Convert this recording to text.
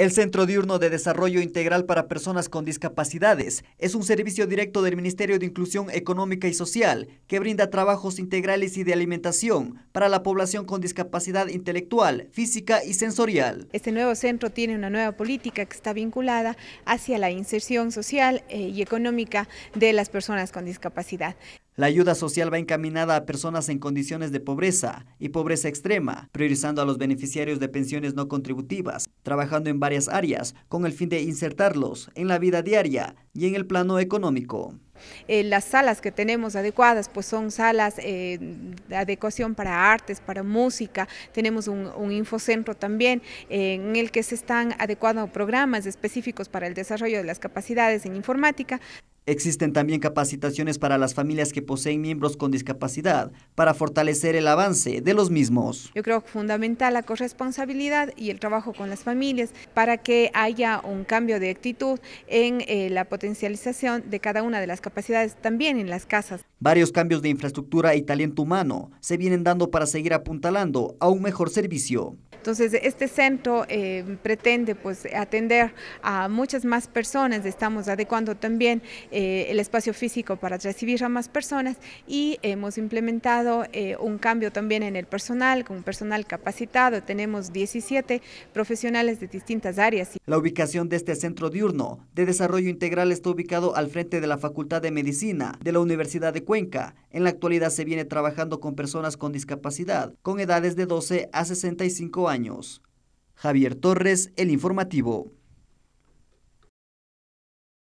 El Centro Diurno de Desarrollo Integral para Personas con Discapacidades es un servicio directo del Ministerio de Inclusión Económica y Social que brinda trabajos integrales y de alimentación para la población con discapacidad intelectual, física y sensorial. Este nuevo centro tiene una nueva política que está vinculada hacia la inserción social eh, y económica de las personas con discapacidad. La ayuda social va encaminada a personas en condiciones de pobreza y pobreza extrema, priorizando a los beneficiarios de pensiones no contributivas, trabajando en varias áreas con el fin de insertarlos en la vida diaria y en el plano económico. Eh, las salas que tenemos adecuadas pues son salas eh, de adecuación para artes, para música, tenemos un, infocentro también eh, en el que se están adecuando programas específicos para el desarrollo de las capacidades en informática. Existen también capacitaciones para las familias que poseen miembros con discapacidad para fortalecer el avance de los mismos. Yo creo que fundamental la corresponsabilidad y el trabajo con las familias para que haya un cambio de actitud en eh, la potencialización de cada una de las capacidades también en las casas. Varios cambios de infraestructura y talento humano se vienen dando para seguir apuntalando a un mejor servicio. Entonces, este centro eh, pretende pues, atender a muchas más personas, estamos adecuando también eh, el espacio físico para recibir a más personas y hemos implementado eh, un cambio también en el personal, con personal capacitado. Tenemos 17 profesionales de distintas áreas. La ubicación de este centro diurno de desarrollo integral está ubicado al frente de la Facultad de Medicina de la Universidad de Cuenca. En la actualidad se viene trabajando con personas con discapacidad, con edades de 12 a 65 años. Javier Torres, El Informativo.